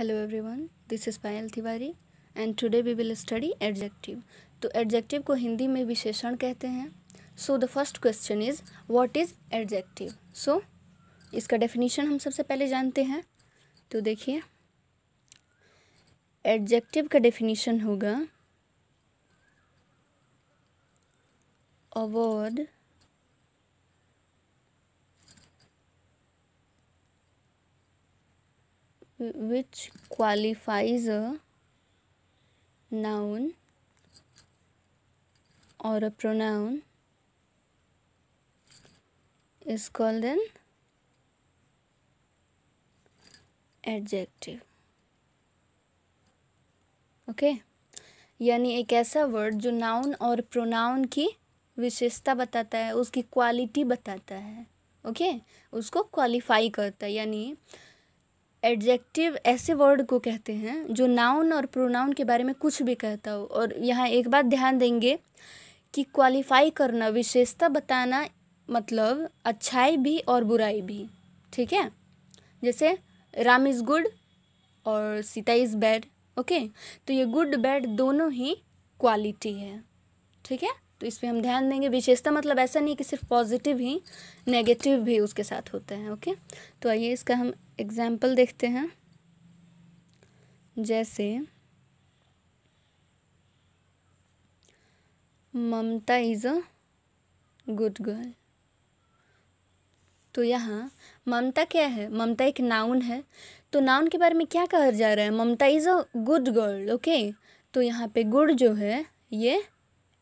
Hello everyone this is Payal Tiwari and today we will study adjective तो adjective को हिंदी में विशेषण कहते हैं so the first question is what is adjective so इसका डेफिनेशन हम सबसे पहले जानते हैं तो देखिए एडजेक्टिव का डेफिनेशन होगा a word which qualifies a noun or a pronoun is called an adjective okay यानी एक ऐसा वर्ड जो नाउन और प्रोनाउन की विशेषता बताता है उसकी क्वालिटी बताता है ओके okay? उसको क्वालिफाई करता है यानी एडजेक्टिव ऐसे वर्ड को कहते हैं जो नाउन और प्रोनाउन के बारे में कुछ भी कहता हो और यहाँ एक बात ध्यान देंगे कि क्वालिफाई करना विशेषता बताना मतलब अच्छाई भी और बुराई भी ठीक है जैसे राम इज़ गुड और सीता इज़ बैड ओके तो ये गुड बैड दोनों ही क्वालिटी है ठीक है तो इस पर हम ध्यान देंगे विशेषता मतलब ऐसा नहीं कि सिर्फ पॉजिटिव ही नेगेटिव भी उसके साथ होता है ओके तो आइए इसका हम एग्जाम्पल देखते हैं जैसे Mamta is a good girl तो यहाँ ममता क्या है ममता एक नाउन है तो नाउन के बारे में क्या कहा जा रहा है Mamta is a good girl okay तो यहाँ पे गुड जो है ये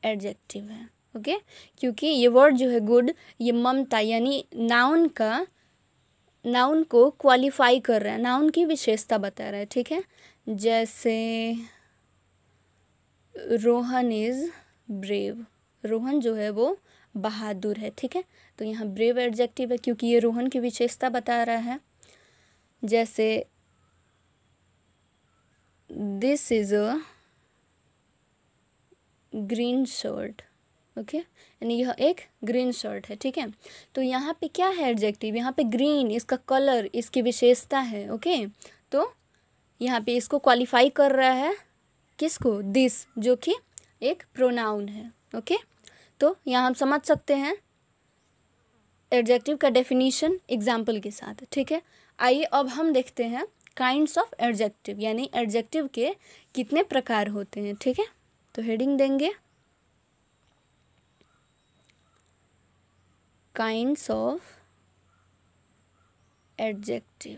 एडजेक्टिव है ओके okay? क्योंकि ये वर्ड जो है गुड ये ममता यानी नाउन का नाउन को क्वालिफाई कर रहा है नाउन की विशेषता बता रहा है ठीक है जैसे रोहन इज़ ब्रेव रोहन जो है वो बहादुर है ठीक है तो यहाँ ब्रेव एडजेक्टिव है क्योंकि ये रोहन की विशेषता बता रहा है जैसे this is a green shirt okay यानी यह एक ग्रीन शर्ट है ठीक है तो यहाँ पे क्या है एडजेक्टिव यहाँ पे ग्रीन इसका कलर इसकी विशेषता है ओके तो यहाँ पे इसको क्वालिफाई कर रहा है किसको दिस जो कि एक प्रोनाउन है ओके तो यहाँ हम समझ सकते हैं एडजेक्टिव का डेफिनेशन एग्जाम्पल के साथ ठीक है आइए अब हम देखते हैं काइंड्स ऑफ एडजेक्टिव यानी एडजेक्टिव के कितने प्रकार होते हैं ठीक है तो हेडिंग देंगे काइंड्स ऑफ एडजेक्टिव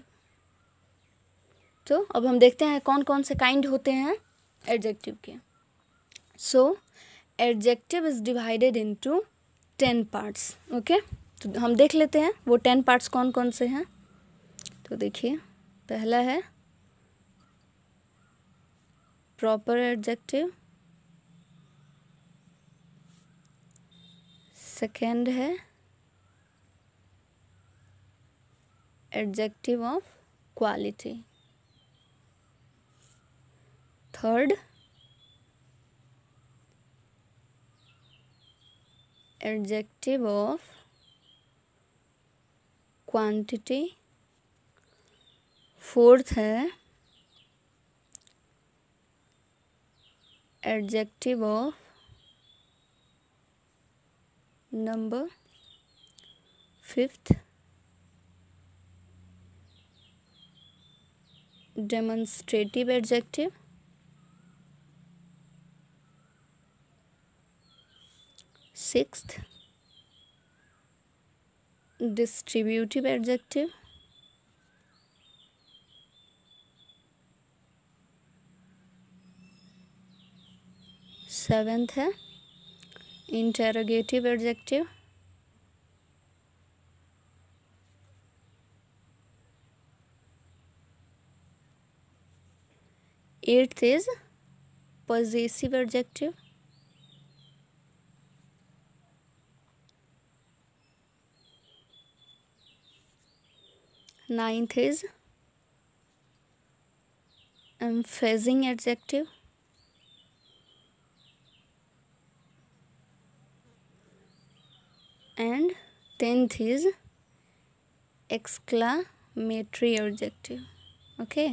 तो अब हम देखते हैं कौन कौन से काइंड होते हैं एडजेक्टिव के so adjective is divided into ten parts okay तो हम देख लेते हैं वो टेन पार्ट्स कौन कौन से हैं तो देखिए पहला है प्रॉपर एडजेक्टिव सेकेंड है adjective of quality third adjective of quantity fourth है adjective of number fifth demonstrative adjective sixth distributive adjective seventh है interrogative adjective eighth is possessive adjective ninth is emphasizing adjective tenth is exclamatory adjective okay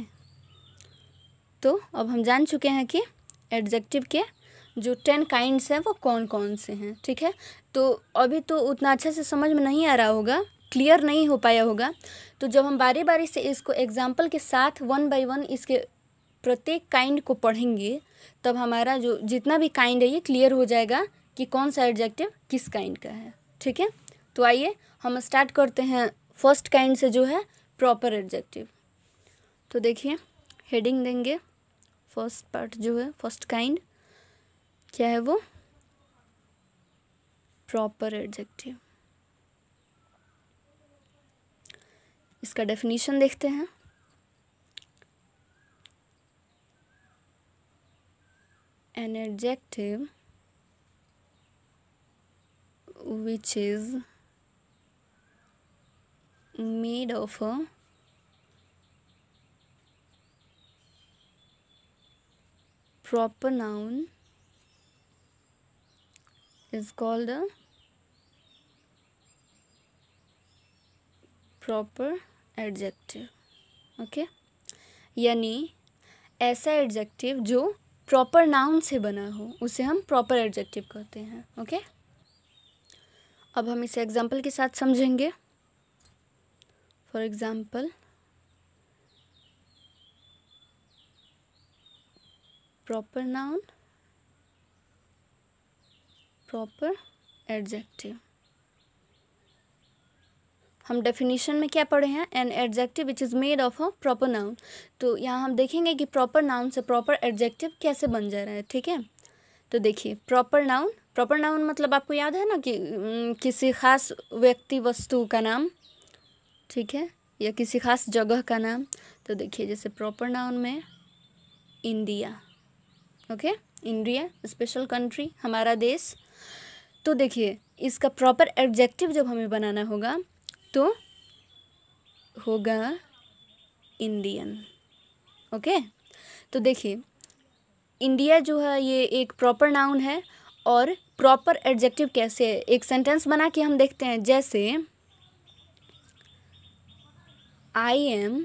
तो अब हम जान चुके हैं कि adjective के जो टेन काइंड्स हैं वो कौन कौन से हैं ठीक है तो अभी तो उतना अच्छे से समझ में नहीं आ रहा होगा क्लियर नहीं हो पाया होगा तो जब हम बारी बारी से इसको एग्जाम्पल के साथ वन बाय वन इसके प्रत्येक काइंड को पढ़ेंगे तब हमारा जो जितना भी काइंड है ये क्लियर हो जाएगा कि कौन सा एडजेक्टिव किस काइंड का है ठीक है तो आइए हम स्टार्ट करते हैं फर्स्ट काइंड से जो है प्रॉपर एडजेक्टिव तो देखिए हेडिंग देंगे फर्स्ट पार्ट जो है फर्स्ट काइंड क्या है वो प्रॉपर एडजेक्टिव इसका डेफिनेशन देखते हैं an adjective which is made of a uh, proper noun is called a uh, proper adjective okay यानी ऐसा एडजेक्टिव जो प्रॉपर नाउन से बना हो उसे हम प्रॉपर एडजेक्टिव कहते हैं ओके okay? अब हम इसे एग्जाम्पल के साथ समझेंगे for example proper noun proper adjective हम डेफिनेशन में क्या पढ़े हैं an adjective which is made of a proper noun तो यहाँ हम देखेंगे कि प्रॉपर नाउन से प्रॉपर एडजेक्टिव कैसे बन जा रहा है ठीक है तो देखिए प्रॉपर नाउन प्रॉपर नाउन मतलब आपको याद है ना कि किसी खास व्यक्ति वस्तु का नाम ठीक है या किसी खास जगह का नाम तो देखिए जैसे प्रॉपर नाउन में India okay India special country हमारा देश तो देखिए इसका प्रॉपर एडजेक्टिव जब हमें बनाना होगा तो होगा इंडियन ओके तो देखिए इंडिया जो है ये एक प्रॉपर नाउन है और प्रॉपर एडजेक्टिव कैसे एक सेंटेंस बना के हम देखते हैं जैसे I am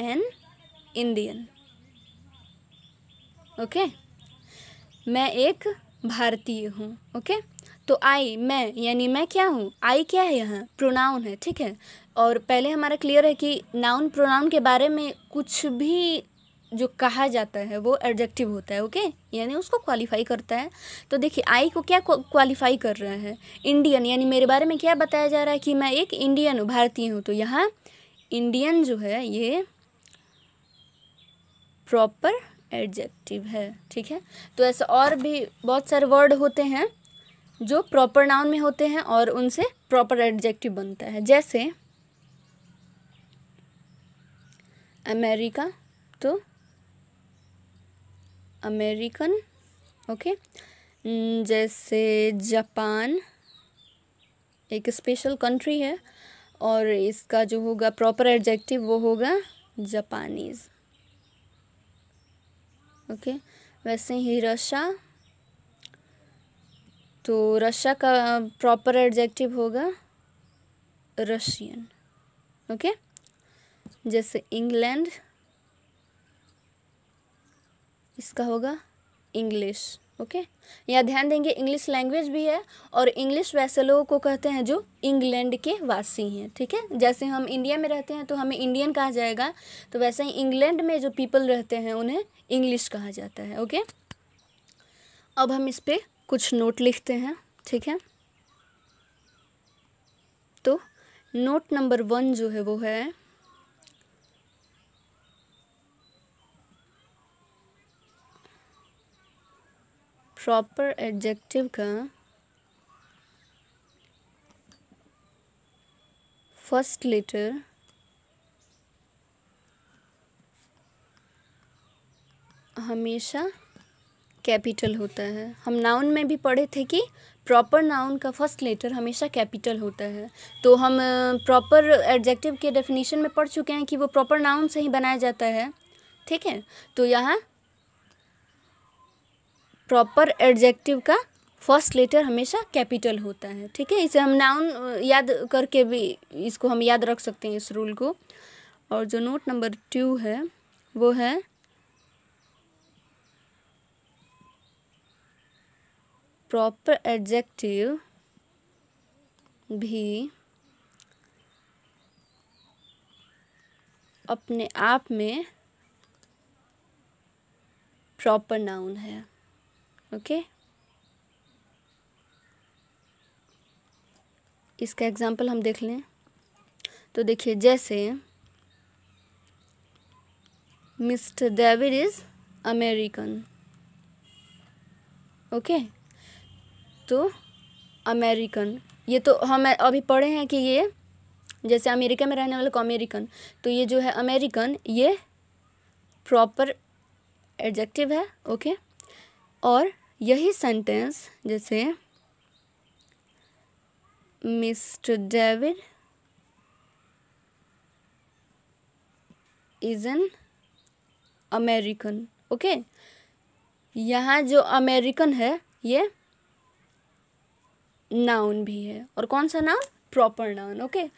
an Indian okay मैं एक भारतीय हूँ ओके okay? तो आई मैं यानी मैं क्या हूँ आई क्या है यहाँ प्रोनाउन है ठीक है और पहले हमारा क्लियर है कि नाउन प्रोनाउन के बारे में कुछ भी जो कहा जाता है वो एडजेक्टिव होता है ओके यानी उसको क्वालिफाई करता है तो देखिए आई को क्या क्वालिफाई कर रहा है इंडियन यानी मेरे बारे में क्या बताया जा रहा है कि मैं एक इंडियन हूँ भारतीय हूँ तो यहाँ इंडियन जो है ये प्रॉपर एडजेक्टिव है ठीक है तो ऐसे और भी बहुत सारे वर्ड होते हैं जो प्रॉपर नाउन में होते हैं और उनसे प्रॉपर एडजेक्टिव बनता है जैसे अमेरिका तो अमेरिकन ओके जैसे जापान एक स्पेशल कंट्री है और इसका जो होगा प्रॉपर एडजेक्टिव वो होगा जापानीज ओके वैसे ही रशा तो रशा का प्रॉपर एडजेक्टिव होगा रशियन ओके जैसे इंग्लैंड इसका होगा इंग्लिश ओके okay? यहाँ ध्यान देंगे इंग्लिश लैंग्वेज भी है और इंग्लिश वैसे लोगों को कहते हैं जो इंग्लैंड के वासी हैं ठीक है जैसे हम इंडिया में रहते हैं तो हमें इंडियन कहा जाएगा तो वैसे ही इंग्लैंड में जो पीपल रहते हैं उन्हें इंग्लिश कहा जाता है ओके okay? अब हम इस पर कुछ नोट लिखते हैं ठीक है तो नोट नंबर वन जो है वो है प्रॉपर एडजेक्टिव का फर्स्ट लेटर हमेशा कैपिटल होता है हम नाउन में भी पढ़े थे कि प्रॉपर नाउन का फर्स्ट लेटर हमेशा कैपिटल होता है तो हम प्रॉपर एडजेक्टिव के डेफिनेशन में पढ़ चुके हैं कि वो प्रॉपर नाउन से ही बनाया जाता है ठीक है तो यहाँ प्रॉपर एडजेक्टिव का फर्स्ट लेटर हमेशा कैपिटल होता है ठीक है इसे हम नाउन याद करके भी इसको हम याद रख सकते हैं इस रूल को और जो नोट नंबर टू है वो है प्रॉपर एडजेक्टिव भी अपने आप में प्रॉपर नाउन है ओके इसका एग्जाम्पल हम देख लें तो देखिए जैसे mister David is American okay तो अमेरिकन ये तो हम अभी पढ़े हैं कि ये जैसे अमेरिका में रहने वाले को अमेरिकन तो ये जो है अमेरिकन ये प्रॉपर एडजेक्टिव है ओके और यही सेंटेंस जैसे mister David is an American okay यहाँ जो अमेरिकन है ये नाउन भी है और कौन सा नाउन प्रॉपर नाउन ओके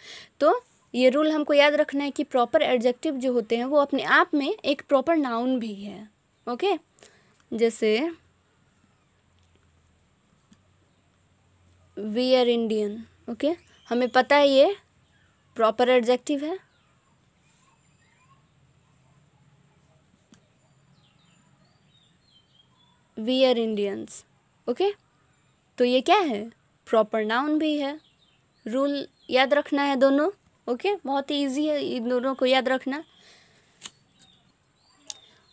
तो ये रूल हमको याद रखना है कि प्रॉपर एडजेक्टिव जो होते हैं वो अपने आप में एक प्रॉपर नाउन भी है ओके जैसे वी आर इंडियन ओके हमें पता है ये प्रॉपर एडजेक्टिव है वी आर इंडियंस ओके तो ये क्या है प्रॉपर नाउन भी है रूल याद रखना है दोनों ओके okay? बहुत ही ईजी है इन दोनों को याद रखना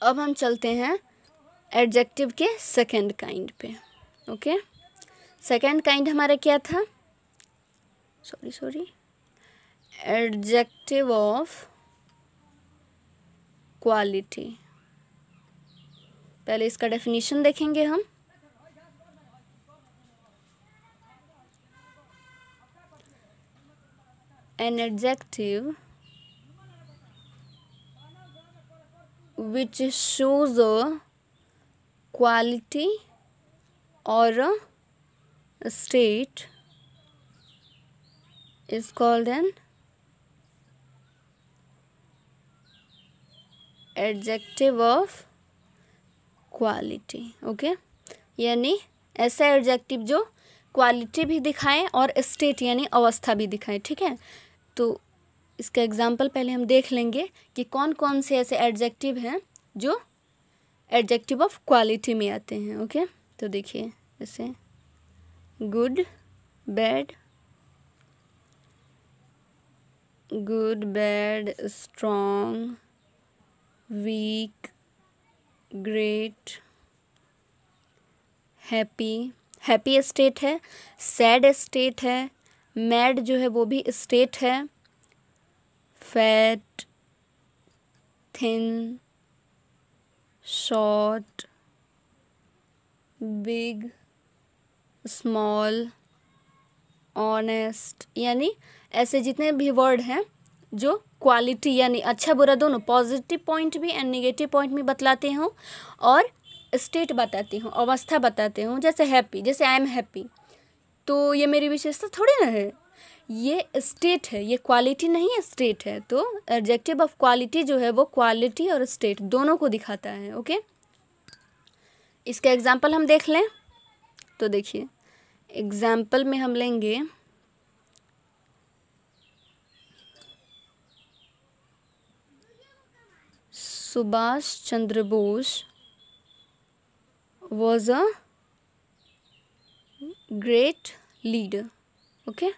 अब हम चलते हैं एडजेक्टिव के सेकेंड काइंड पे ओके okay? सेकेंड काइंड हमारा क्या था sorry sorry adjective of quality पहले इसका डेफिनेशन देखेंगे हम an adjective which shows a quality और a state is called an adjective of quality okay यानी ऐसा एडजेक्टिव जो क्वालिटी भी दिखाए और स्टेट यानी अवस्था भी दिखाए ठीक है तो इसका एग्जाम्पल पहले हम देख लेंगे कि कौन कौन से ऐसे एडजेक्टिव हैं जो एडजेक्टिव ऑफ क्वालिटी में आते हैं ओके तो देखिए ऐसे good bed good bad strong weak great happy happy state है सैड स्टेट है मैड जो है वो भी स्टेट है fat thin short big small honest यानी ऐसे जितने भी वर्ड हैं जो क्वालिटी यानी अच्छा बुरा दोनों पॉजिटिव पॉइंट भी एंड निगेटिव पॉइंट भी बतलाते हूँ और स्टेट बताती हूँ अवस्था बताते हूँ जैसे हैप्पी जैसे आई एम हैप्पी तो ये मेरी विशेषता थोड़ी ना है ये स्टेट है ये क्वालिटी नहीं है स्टेट है तो एडजेक्टिव ऑफ क्वालिटी जो है वो क्वालिटी और स्टेट दोनों को दिखाता है ओके इसका एग्जाम्पल हम देख लें तो देखिए एग्जाम्पल में हम लेंगे Subhash Chandra Bose was a great leader okay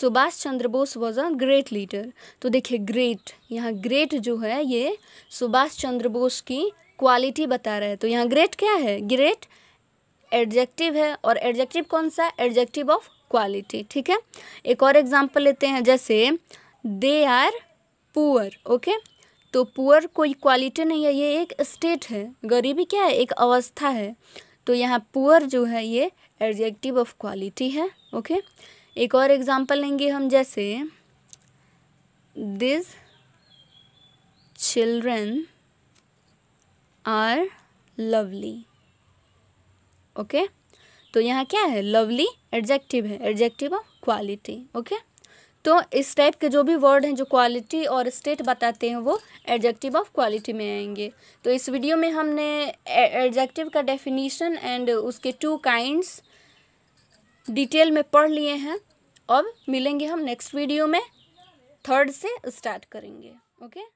Subhash Chandra Bose was a great leader तो देखिए ग्रेट यहाँ ग्रेट जो है ये सुभाष चंद्र बोस की क्वालिटी बता रहा है तो यहाँ ग्रेट क्या है ग्रेट एडजेक्टिव है और एडजेक्टिव कौन सा एडजेक्टिव ऑफ क्वालिटी ठीक है एक और एग्जाम्पल लेते हैं जैसे दे आर पुअर ओके तो पुअर कोई क्वालिटी नहीं है ये एक स्टेट है गरीबी क्या है एक अवस्था है तो यहाँ पुअर जो है ये एडजेक्टिव ऑफ क्वालिटी है ओके एक और एग्जाम्पल लेंगे हम जैसे this children are lovely okay तो यहाँ क्या है लवली एडजेक्टिव है एडजेक्टिव ऑफ क्वालिटी ओके तो इस टाइप के जो भी वर्ड हैं जो क्वालिटी और स्टेट बताते हैं वो एडजेक्टिव ऑफ क्वालिटी में आएंगे तो इस वीडियो में हमने एडजेक्टिव का डेफिनेशन एंड उसके टू काइंड्स डिटेल में पढ़ लिए हैं अब मिलेंगे हम नेक्स्ट वीडियो में थर्ड से स्टार्ट करेंगे ओके